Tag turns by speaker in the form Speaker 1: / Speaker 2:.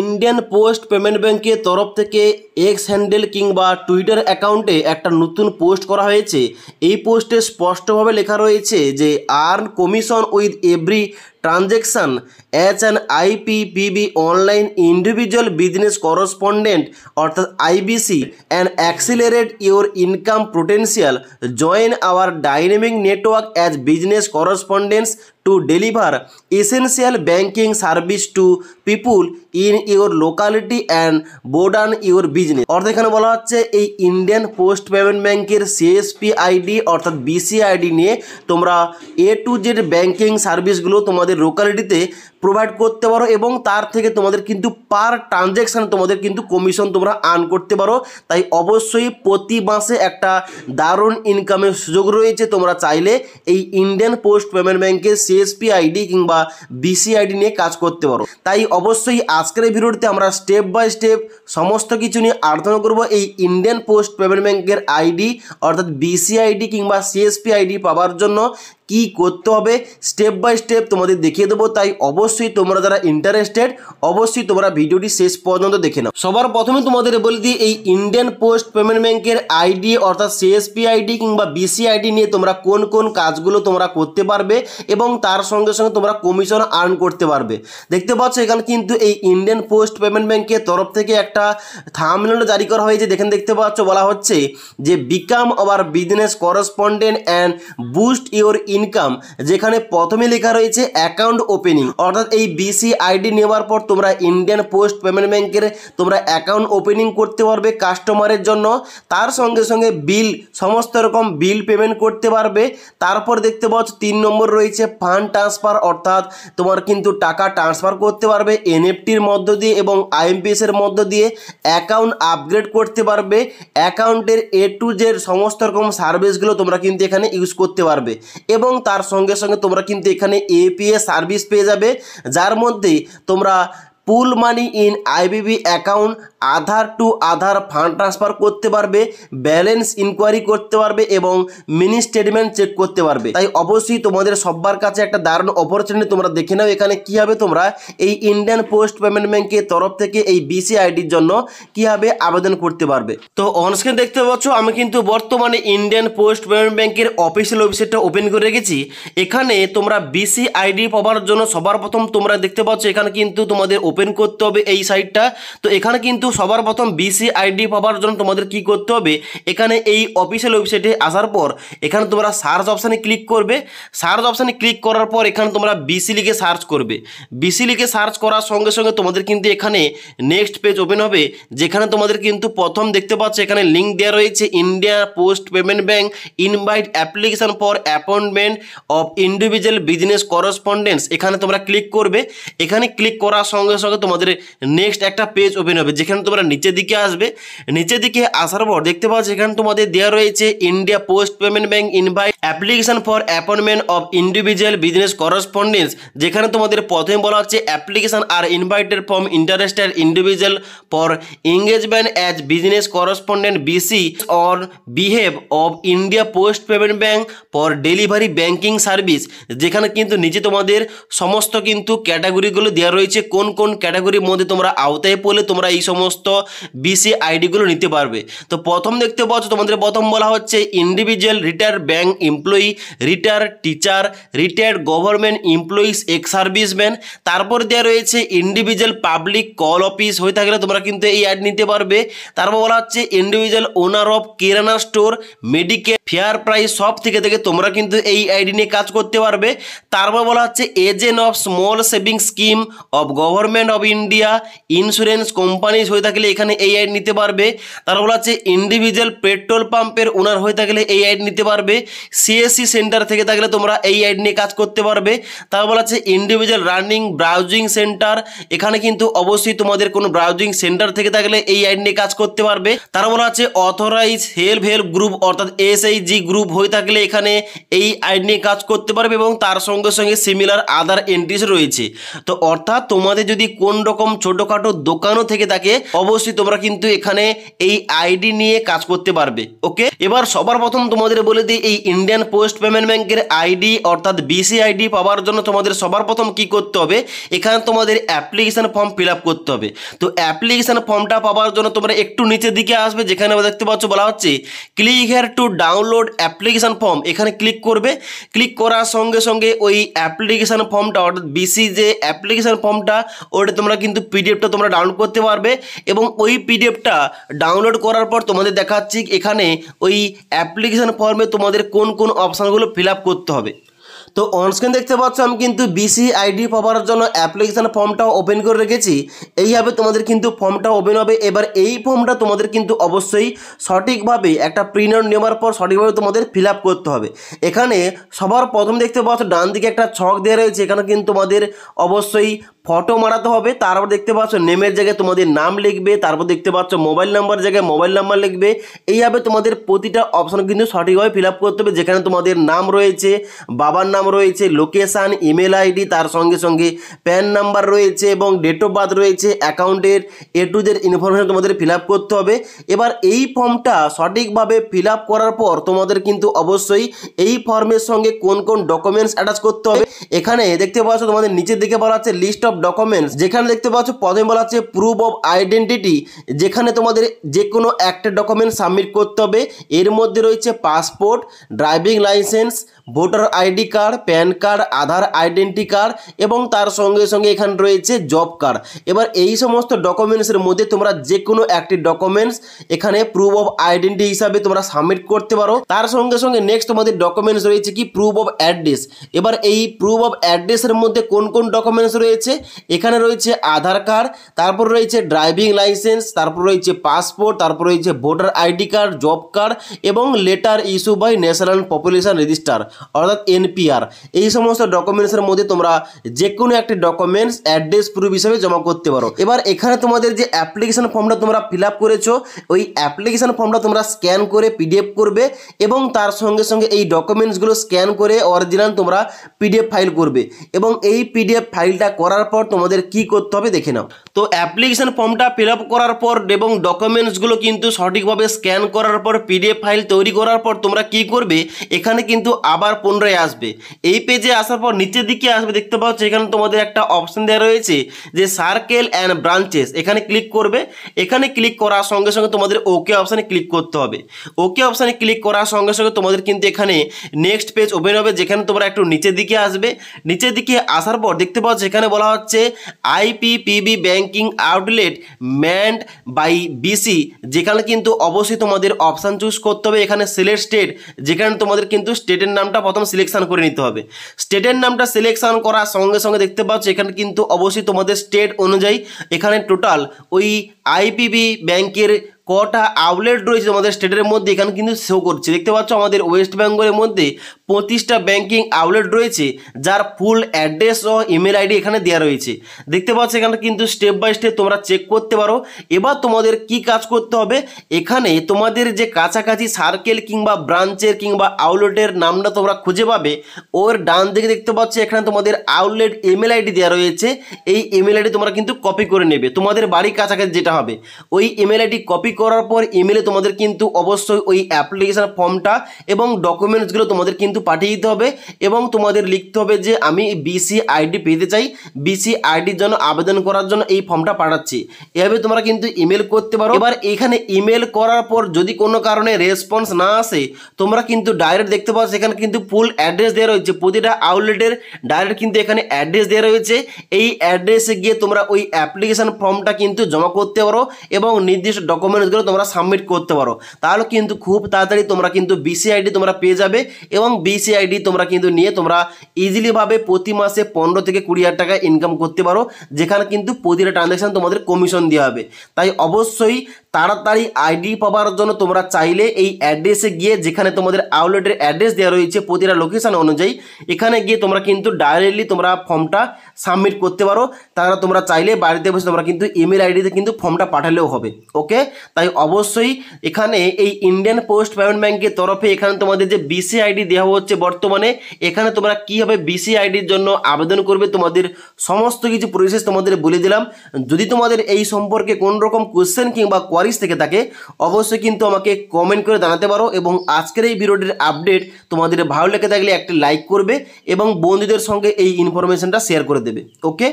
Speaker 1: Indian post payment ব্যাংকের তরফ থেকে এক্স হ্যান্ডেল কিংবা টুইটার অ্যাকাউন্টে একটা নতুন পোস্ট করা হয়েছে এই পোস্টে স্পষ্টভাবে লেখা রয়েছে যে earn commission with every transaction as an IPPB online individual business correspondent অর্থাৎ IBC and accelerate your income potential join our dynamic network as business correspondents to deliver essential banking service to people in your locality and broaden your business অর্থাৎ এখানে বলা হচ্ছে এই Indian post payment ব্যাঙ্কের CSP ID অর্থাৎ BC ID নিয়ে তোমরা এ to Z banking সার্ভিসগুলো তোমাদের লোকালিটিতে প্রোভাইড করতে পারো এবং তার থেকে তোমাদের কিন্তু পার ট্রানজ্যাকশান তোমাদের কিন্তু কমিশন তোমরা আর্ন করতে পারো তাই অবশ্যই প্রতি মাসে একটা দারুণ ইনকামের সুযোগ রয়েছে তোমরা চাইলে এই ইন্ডিয়ান পোস্ট পেমেন্ট ব্যাংকের সিএসপি আইডি কিংবা বিসি আইডি নিয়ে কাজ করতে পারো তাই অবশ্যই আজকের এই ভিডিওতে আমরা স্টেপ বাই স্টেপ সমস্ত কিছু নিয়ে আলোচনা করব এই ইন্ডিয়ান পোস্ট পেমেন্ট ব্যাংকের আইডি অর্থাৎ বিসি আইডি কিংবা সিএসপি আইডি পাওয়ার জন্য কি করতে হবে স্টেপ বাই স্টেপ তোমাদের দেখিয়ে দেবো তাই অবশ্যই তোমরা যারা ইন্টারেস্টেড অবশ্যই তোমরা ভিডিওটি শেষ পর্যন্ত দেখে নাও সবার প্রথমে তোমাদের বলে দিই এই ইন্ডিয়ান পোস্ট পেমেন্ট ব্যাংকের আইডি অর্থাৎ সিএসপি আইডি কিংবা বিসি আইডি নিয়ে তোমরা কোন কোন কাজগুলো তোমরা করতে পারবে এবং তার সঙ্গে সঙ্গে তোমরা কমিশন আর্ন করতে পারবে দেখতে পাচ্ছ এখানে কিন্তু এই ইন্ডিয়ান পোস্ট পেমেন্ট ব্যাংকের তরফ থেকে একটা থামলেন জারি করা হয়েছে দেখেন দেখতে পাচ্ছ বলা হচ্ছে যে become our business correspondent and boost your in income যেখানে প্রথমে লেখা রয়েছে অ্যাকাউন্ট ওপেনিং অর্থাৎ এই বিসি আইডি নেওয়ার পর তোমরা ইন্ডিয়ান পোস্ট পেমেন্ট ব্যাংকের তোমরা অ্যাকাউন্ট ওপেনিং করতে পারবে কাস্টমারের জন্য তার সঙ্গে সঙ্গে বিল সমস্ত রকম বিল পেমেন্ট করতে পারবে তারপর দেখতে পাচ্ছ তিন নম্বর রয়েছে ফান্ড ট্রান্সফার অর্থাৎ তোমার কিন্তু টাকা ট্রান্সফার করতে পারবে এনএফটির মধ্য দিয়ে এবং আইএমপিএসের মধ্য দিয়ে অ্যাকাউন্ট আপগ্রেড করতে পারবে অ্যাকাউন্টের এ টু জের সমস্ত রকম সার্ভিসগুলো তোমরা কিন্তু এখানে ইউজ করতে পারবে এবং এবং তার সঙ্গে সঙ্গে তোমরা কিন্তু এখানে এপিএ সার্ভিস পেয়ে যাবে যার মধ্যে তোমরা pool money in IBB account Aadhaar to Aadhaar fund transfer করতে পারবে ব্যালেন্স ইনকোয়ারি করতে পারবে এবং মিনি স্টেটমেন্ট চেক করতে পারবে তাই অবশ্যই তোমাদের সবার কাছে একটা দারুণ অপরচুনিটি তোমরা দেখে নাও এখানে কী হবে তোমরা এই ইন্ডিয়ান পোস্ট পেমেন্ট ব্যাংকের তরফ থেকে এই বিসি আইডির জন্য কীভাবে আবেদন করতে পারবে তো অনস্ক্রিন দেখতে পাচ্ছ আমি কিন্তু বর্তমানে ইন্ডিয়ান পোস্ট পেমেন্ট ব্যাংকের অফিসিয়াল ওয়েবসাইটটা ওপেন করে রেখেছি এখানে তোমরা বিসি আইডি পাওয়ার জন্য সবার প্রথম তোমরা দেখতে পাচ্ছ এখানে কিন্তু তোমাদের ওপেন করতে হবে এই সাইটটা তো এখানে কিন্তু সবার প্রথম বিসি আইডি পাওয়ার জন্য তোমাদের কি করতে হবে এখানে এই অফিসিয়াল ওয়েবসাইটে আসার পর এখানে তোমরা সার্চ অপশানে ক্লিক করবে সার্চ অপশানে ক্লিক করার পর এখানে তোমরা বিসি লিখে সার্চ করবে বিসি লিখে সার্চ করার সঙ্গে সঙ্গে তোমাদের কিন্তু এখানে নেক্সট পেজ ওপেন হবে যেখানে তোমাদের কিন্তু প্রথম দেখতে পাচ্ছ এখানে লিঙ্ক দেওয়া রয়েছে India post payment bank invite application for appointment of individual business correspondence এখানে তোমরা ক্লিক করবে এখানে ক্লিক করার সঙ্গে সঙ্গে সঙ্গে তোমাদের নেক্সট একটা পেজ ওপেন হবে যেখানে তোমরা নিচের দিকে আসবে নিচের দিকে আসার পর দেখতে পাচ্ছ এখানে তোমাদের দেওয়া রয়েছে India post payment bank invite application for appointment of individual business correspondence যেখানে তোমাদের প্রথমে বলা হচ্ছে application are invited from interested individual for engagement as business correspondent BC or behalf of India post payment bank for delivery banking service যেখানে কিন্তু নিচে তোমাদের সমস্ত কিন্তু ক্যাটাগরিগুলো দেওয়া রয়েছে কোন কোন ক্যাটাগরির মধ্যে তোমরা আওতায় পড়লে তোমরা এই সমস্ত বিসি আইডিগুলো নিতে পারবে তো প্রথম দেখতে পাচ্ছ তোমাদের প্রথম বলা হচ্ছে individual retire bank employee retire teacher retired government employees ex serviceman তারপর দেওয়া রয়েছে ইন্ডিভিজুয়াল পাবলিক কল অফিস হয়ে থাকলে তোমরা কিন্তু এই অ্যাড নিতে পারবে তারপর বলা হচ্ছে individual owner of kirana store medical fair price সব থেকে থেকে তোমরা কিন্তু এই আইডি নিয়ে কাজ করতে পারবে তারপর বলা হচ্ছে agent of small saving scheme of government government of India insurance companies হয়ে থাকলে এখানে এই আইড নিতে পারবে তারা বলা হচ্ছে ইন্ডিভিজুয়াল পেট্রোল পাম্পের ওনার হয়ে থাকলে এই আইড নিতে পারবে সিএসসি সেন্টার থেকে থাকলে তোমরা এই আইড নিয়ে কাজ করতে পারবে তারা বলা হচ্ছে ইন্ডিভিজুয়াল রানিং ব্রাউজিং সেন্টার এখানে কিন্তু অবশ্যই তোমাদের কোনো ব্রাউজিং সেন্টার থেকে থাকলে এই আইড নিয়ে কাজ করতে পারবে তারা বলা হচ্ছে অথরাইজ হেল্প হেল্প গ্রুপ অর্থাৎ এসএইচজি গ্রুপ হয়ে থাকলে এখানে এই আইড নিয়ে কাজ করতে পারবে এবং তার সঙ্গে সঙ্গে সিমিলার আদার এন্ট্রিস রয়েছে তো অর্থাৎ তোমাদের যদি কোন রকম ছোটোখাটো দোকানও থেকে থাকে অবশ্যই তোমরা কিন্তু এখানে এই আইডি নিয়ে কাজ করতে পারবে ওকে এবার সবার প্রথম তোমাদের বলে দিই এই ইন্ডিয়ান পোস্ট পেমেন্ট ব্যাংকের আইডি অর্থাৎ বিসি আইডি পাওয়ার জন্য তোমাদের সবার প্রথম কি করতে হবে এখানে তোমাদের অ্যাপ্লিকেশান ফর্ম ফিল করতে হবে তো অ্যাপ্লিকেশান ফর্মটা পাওয়ার জন্য তোমরা একটু নিচের দিকে আসবে যেখানে দেখতে পাচ্ছ বলা হচ্ছে click here to download application form এখানে ক্লিক করবে ক্লিক করার সঙ্গে সঙ্গে ওই অ্যাপ্লিকেশান ফর্মটা অর্থাৎ বিসি যে অ্যাপ্লিকেশান ফর্মটা ওটা তোমরা কিন্তু পিডিএফটা তোমরা ডাউনলোড করতে পারবে এবং ওই পিডিএফটা ডাউনলোড করার পর তোমাদের দেখাচ্ছি এখানে ওই অ্যাপ্লিকেশান ফর্মে তোমাদের কোন কোন অপশানগুলো ফিল করতে হবে তো অনস্ক্রিন দেখতে পাচ্ছ আমি কিন্তু বিসি আইডি পাওয়ার জন্য অ্যাপ্লিকেশান ফর্মটাও ওপেন করে রেখেছি এইভাবে তোমাদের কিন্তু ফর্মটা ওপেন হবে এবার এই ফর্মটা তোমাদের কিন্তু অবশ্যই সঠিকভাবে একটা প্রিন্ট আউট নেওয়ার পর সঠিকভাবে তোমাদের ফিল করতে হবে এখানে সবার প্রথম দেখতে পাচ্ছ ডান দিকে একটা ছক দেওয়া রয়েছে এখানে কিন্তু তোমাদের অবশ্যই ফটো মারাতে হবে তারপর দেখতে পাচ্ছ নেমের জায়গায় তোমাদের নাম লিখবে তারপর দেখতে পাচ্ছ মোবাইল নাম্বার জায়গায় মোবাইল নাম্বার লিখবে এইভাবে তোমাদের প্রতিটা অপশন কিন্তু সঠিকভাবে ফিল করতে হবে যেখানে তোমাদের নাম রয়েছে বাবার নাম রয়েছে লোকেশান ইমেল আইডি তার সঙ্গে সঙ্গে প্যান নাম্বার রয়েছে এবং ডেট অফ বার্থ রয়েছে অ্যাকাউন্টের এ টু জেড ইনফরমেশন তোমাদের ফিল করতে হবে এবার এই ফর্মটা সঠিকভাবে ফিল করার পর তোমাদের কিন্তু অবশ্যই এই ফর্মের সঙ্গে কোন কোন ডকুমেন্টস অ্যাটাচ করতে হবে এখানে দেখতে পাচ্ছ তোমাদের নিচের দিকে বলা আছে লিস্ট অফ ডকুমেন্টস যেখানে দেখতে পাচ্ছ প্রথমে বলা আছে প্রুফ অফ আইডেন্টিটি যেখানে তোমাদের যে কোনো একটা ডকুমেন্ট সাবমিট করতে হবে এর মধ্যে রয়েছে passport driving licence voter ID card card PAN card Aadhaar identity card এবং তার সঙ্গে সঙ্গে এখানে রয়েছে জব কার্ড এবার এই সমস্ত ডকুমেন্টসের মধ্যে তোমরা যে কোনো একটি ডকুমেন্টস এখানে প্রুফ অফ আইডেন্টি হিসাবে তোমরা সাবমিট করতে পারো তার সঙ্গে সঙ্গে নেক্সট তোমাদের ডকুমেন্টস রয়েছে কি প্রুফ অফ অ্যাড্রেস এবার এই প্রুফ অফ অ্যাড্রেসের মধ্যে কোন কোন ডকুমেন্টস রয়েছে এখানে রয়েছে আধার কার্ড তারপর রয়েছে ড্রাইভিং লাইসেন্স তারপর রয়েছে পাসপোর্ট তারপর রয়েছে voter ID card job card এবং letter issue by national population register অর্থাৎ এনপিআর আধার এই সমস্ত ডকুমেন্টসের মধ্যে তোমরা যে কোনো একটি ডকুমেন্টস অ্যাড্রেস প্রুফ হিসেবে জমা করতে পারো এবার এখানে তোমাদের যে অ্যাপ্লিকেশন ফর্মটা তোমরা ফিল আপ করেছো ওই অ্যাপ্লিকেশন ফর্মটা তোমরা স্ক্যান করে পিডিএফ করবে এবং তার সঙ্গে সঙ্গে এই ডকুমেন্টসগুলো স্ক্যান করে অরিজিনাল তোমরা পিডিএফ ফাইল করবে এবং এই পিডিএফ ফাইলটা করার পর তোমাদের কি করতে হবে দেখে নাও তো অ্যাপ্লিকেশন ফর্মটা ফিল আপ করার পর এবং ডকুমেন্টসগুলো কিন্তু সঠিকভাবে স্ক্যান করার পর পিডিএফ ফাইল তৈরি করার পর তোমরা কি করবে এখানে কিন্তু আবার পুনরায় আসবে এই পেজে আসার পর নিচের দিকে আসবে দেখতে পাচ্ছ এখানে তোমাদের একটা অপশন দেওয়া রয়েছে যে সার্কেল অ্যান্ড ব্রাঞ্চেস এখানে ক্লিক করবে এখানে ক্লিক করার সঙ্গে সঙ্গে তোমাদের ওকে অপশানে ক্লিক করতে হবে ওকে অপশানে ক্লিক করার সঙ্গে সঙ্গে তোমাদের কিন্তু এখানে নেক্সট পেজ ওপেন হবে যেখানে তোমরা একটু নিচের দিকে আসবে নিচের দিকে আসার পর দেখতে পাচ্ছ এখানে বলা হচ্ছে IPPB banking outlet manned by BC যেখানে কিন্তু অবশ্যই তোমাদের অপশান চুজ করতে হবে এখানে সিলেক্ট স্টেট যেখানে তোমাদের কিন্তু স্টেটের নামটা প্রথম সিলেকশন করে নিতে দিতে হবে স্টেটের নামটা সিলেকশন করার সঙ্গে সঙ্গে দেখতে পাচ্ছ এখানে কিন্তু অবশ্যই তোমাদের স্টেট অনুযায়ী এখানে টোটাল ওই আইপিবি ব্যাংকের কটা আউটলেট রয়েছে আমাদের স্টেটের মধ্যে এখানে কিন্তু শো করছে দেখতে পাচ্ছ আমাদের ওয়েস্ট বেঙ্গলের মধ্যে পঁচিশটা ব্যাঙ্কিং আউটলেট রয়েছে যার ফুল অ্যাড্রেস ও ইমেল আইডি এখানে দেওয়া রয়েছে দেখতে পাচ্ছ এখানে কিন্তু স্টেপ বাই স্টেপ তোমরা চেক করতে পারো এবার তোমাদের কি কাজ করতে হবে এখানে তোমাদের যে কাছাকাছি সার্কেল কিংবা ব্রাঞ্চের কিংবা আউটলেটের নামটা তোমরা খুঁজে পাবে ওর ডান দিকে দেখতে পাচ্ছ এখানে তোমাদের আউটলেট ইমেল আইডি দেওয়া রয়েছে এই ইমেল আইডি তোমরা কিন্তু কপি করে নেবে তোমাদের বাড়ির কাছাকাছি যেটা হবে ওই ইমেল আইডি কপি করার পর ইমেলে তোমাদের কিন্তু অবশ্যই ওই অ্যাপ্লিকেশান ফর্মটা এবং ডকুমেন্টসগুলো তোমাদের কিন্তু পাঠিয়ে দিতে হবে এবং তোমাদের লিখতে হবে যে আমি বিসি আইডি পেতে চাই বিসি আইডির জন্য আবেদন করার জন্য এই ফর্মটা পাঠাচ্ছি এভাবে তোমরা কিন্তু ইমেল করতে পারো এবার এখানে ইমেল করার পর যদি কোনো কারণে রেসপন্স না আসে তোমরা কিন্তু ডাইরেক্ট দেখতে পাও সেখানে কিন্তু ফুল অ্যাড্রেস দেওয়া রয়েছে প্রতিটা আউটলেটের ডাইরেক্ট কিন্তু এখানে অ্যাড্রেস দেওয়া রয়েছে এই অ্যাড্রেসে গিয়ে তোমরা ওই অ্যাপ্লিকেশান ফর্মটা কিন্তু জমা করতে পারো এবং নির্দিষ্ট ডকুমেন্টস কাগজগুলো তোমরা সাবমিট করতে পারো তাহলে কিন্তু খুব তাড়াতাড়ি তোমরা কিন্তু বিসিআইডি তোমরা পেয়ে যাবে এবং বিসিআইডি তোমরা কিন্তু নিয়ে তোমরা ইজিলিভাবে প্রতি মাসে পনেরো থেকে কুড়ি হাজার টাকা ইনকাম করতে পারো যেখানে কিন্তু প্রতিটা ট্রানজ্যাকশান তোমাদের কমিশন দেওয়া হবে তাই অবশ্যই তাড়াতাড়ি আইডি পাওয়ার জন্য তোমরা চাইলে এই অ্যাড্রেসে গিয়ে যেখানে তোমাদের আউটলেটের অ্যাড্রেস দেওয়া রয়েছে প্রতিটা লোকেশান অনুযায়ী এখানে গিয়ে তোমরা কিন্তু ডাইরেক্টলি তোমরা ফর্মটা সাবমিট করতে পারো তারা তোমরা চাইলে বাড়িতে বসে তোমরা কিন্তু ইমেল আইডিতে কিন্তু ফর্মটা পাঠালেও হবে ওকে তাই অবশ্যই এখানে এই ইন্ডিয়ান পোস্ট পেমেন্ট ব্যাংকের তরফে এখানে তোমাদের যে বিসি আইডি দেওয়া হচ্ছে বর্তমানে এখানে তোমরা কীভাবে বিসি আইডির জন্য আবেদন করবে তোমাদের সমস্ত কিছু প্রসেস তোমাদের বলে দিলাম যদি তোমাদের এই সম্পর্কে কোন রকম কোয়েশ্চেন কিংবা কোয়ারিজ থেকে থাকে অবশ্যই কিন্তু আমাকে কমেন্ট করে জানাতে পারো এবং আজকের এই ভিডিওটির আপডেট তোমাদের ভালো লেগে থাকলে একটি লাইক করবে এবং বন্ধুদের সঙ্গে এই ইনফরমেশনটা শেয়ার করে দেবে ওকে